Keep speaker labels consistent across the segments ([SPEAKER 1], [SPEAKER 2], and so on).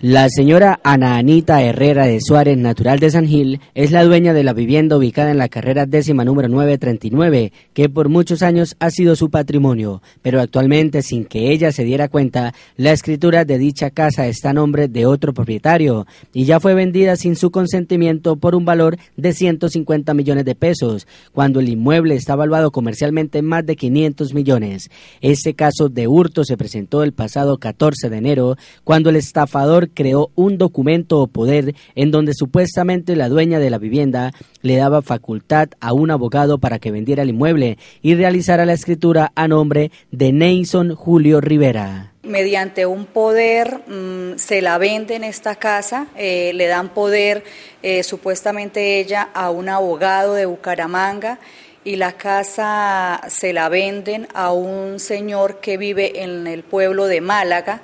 [SPEAKER 1] La señora Ana Anita Herrera de Suárez, natural de San Gil, es la dueña de la vivienda ubicada en la carrera décima número 939, que por muchos años ha sido su patrimonio, pero actualmente, sin que ella se diera cuenta, la escritura de dicha casa está a nombre de otro propietario y ya fue vendida sin su consentimiento por un valor de 150 millones de pesos, cuando el inmueble está valuado comercialmente en más de 500 millones. Este caso de hurto se presentó el pasado 14 de enero, cuando el estafador creó un documento o poder en donde supuestamente la dueña de la vivienda le daba facultad a un abogado para que vendiera el inmueble y realizara la escritura a nombre de Neyson Julio Rivera
[SPEAKER 2] mediante un poder mm, se la vende en esta casa, eh, le dan poder eh, supuestamente ella a un abogado de Bucaramanga y la casa se la venden a un señor que vive en el pueblo de Málaga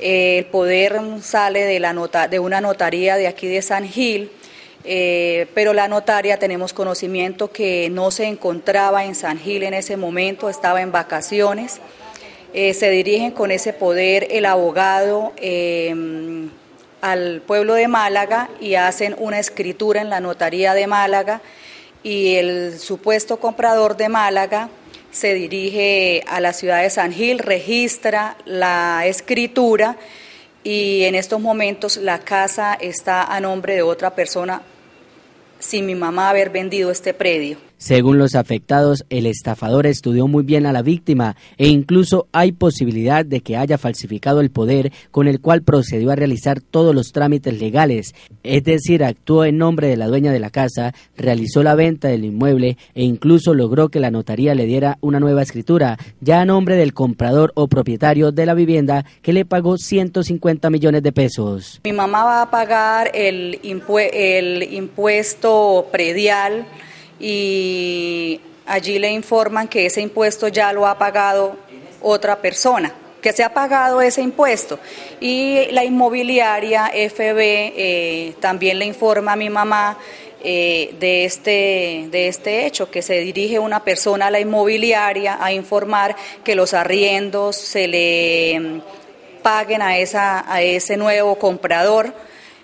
[SPEAKER 2] el poder sale de, la nota, de una notaría de aquí de San Gil, eh, pero la notaria tenemos conocimiento que no se encontraba en San Gil en ese momento, estaba en vacaciones. Eh, se dirigen con ese poder el abogado em, al pueblo de Málaga y hacen una escritura en la notaría de Málaga y el supuesto comprador de Málaga se dirige a la ciudad de San Gil, registra la escritura y en estos momentos la casa está a nombre de otra persona sin mi mamá haber vendido este predio.
[SPEAKER 1] Según los afectados, el estafador estudió muy bien a la víctima e incluso hay posibilidad de que haya falsificado el poder con el cual procedió a realizar todos los trámites legales, es decir, actuó en nombre de la dueña de la casa, realizó la venta del inmueble e incluso logró que la notaría le diera una nueva escritura, ya a nombre del comprador o propietario de la vivienda que le pagó 150 millones de pesos.
[SPEAKER 2] Mi mamá va a pagar el, el impuesto predial y allí le informan que ese impuesto ya lo ha pagado otra persona que se ha pagado ese impuesto. Y la inmobiliaria FB eh, también le informa a mi mamá eh, de, este, de este hecho, que se dirige una persona a la inmobiliaria a informar que los arriendos se le mm, paguen a, esa, a ese nuevo comprador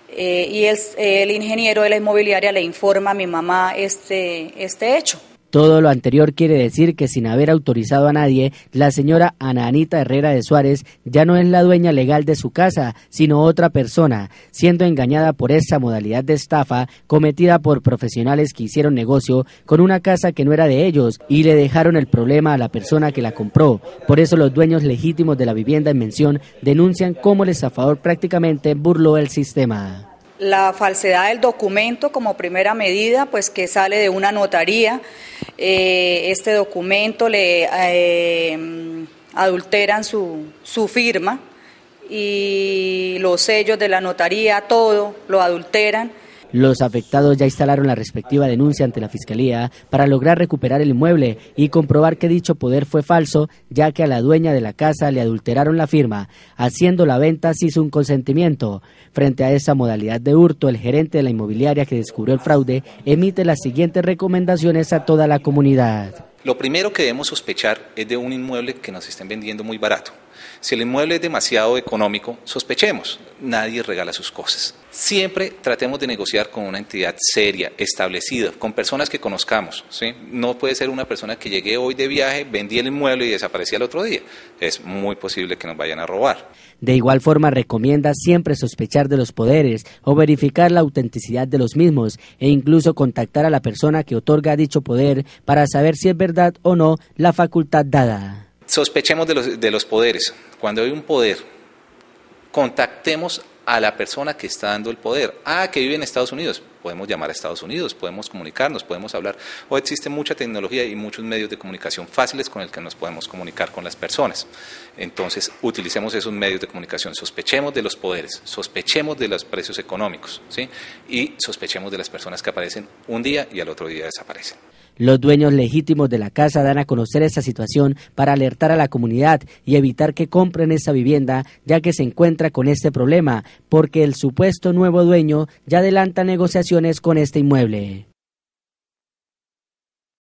[SPEAKER 2] eh, y el, el, ingeniero de la inmobiliaria le informa a mi mamá este, este hecho.
[SPEAKER 1] Todo lo anterior quiere decir que sin haber autorizado a nadie, la señora Ana Anita Herrera de Suárez ya no es la dueña legal de su casa, sino otra persona, siendo engañada por esa modalidad de estafa cometida por profesionales que hicieron negocio con una casa que no era de ellos y le dejaron el problema a la persona que la compró. Por eso los dueños legítimos de la vivienda en mención denuncian cómo el estafador prácticamente burló el sistema
[SPEAKER 2] la falsedad del documento como primera medida, pues que sale de una notaría, eh, este documento, le eh, adulteran su, su firma y los sellos de la notaría, todo lo adulteran
[SPEAKER 1] los afectados ya instalaron la respectiva denuncia ante la Fiscalía para lograr recuperar el inmueble y comprobar que dicho poder fue falso, ya que a la dueña de la casa le adulteraron la firma, haciendo la venta sin su consentimiento. Frente a esa modalidad de hurto, el gerente de la inmobiliaria que descubrió el fraude emite las siguientes recomendaciones a toda la comunidad.
[SPEAKER 3] Lo primero que debemos sospechar es de un inmueble que nos estén vendiendo muy barato. Si el inmueble es demasiado económico, sospechemos, nadie regala sus cosas. Siempre tratemos de negociar con una entidad seria, establecida, con personas que conozcamos. ¿sí? No puede ser una persona que llegue hoy de viaje, vendía el inmueble y desaparecía el otro día. Es muy posible que nos vayan a robar.
[SPEAKER 1] De igual forma, recomienda siempre sospechar de los poderes o verificar la autenticidad de los mismos e incluso contactar a la persona que otorga dicho poder para saber si es verdad o no la facultad dada.
[SPEAKER 3] Sospechemos de los, poderes. Cuando hay un poder, contactemos a la persona que está dando el poder. Ah, que vive en Estados Unidos. Podemos llamar a Estados Unidos, podemos comunicarnos, podemos hablar. Hoy existe mucha tecnología y muchos medios de comunicación fáciles con el que nos podemos comunicar con las personas. Entonces, utilicemos esos medios de comunicación. Sospechemos de los poderes, sospechemos de los precios económicos, ¿sí? Y sospechemos de las personas que aparecen un día y al otro día desaparecen.
[SPEAKER 1] Los dueños legítimos de la casa dan a conocer esta situación para alertar a la comunidad y evitar que compren esa vivienda, ya que se encuentra con este problema, porque el supuesto nuevo dueño ya adelanta negociaciones con este inmueble.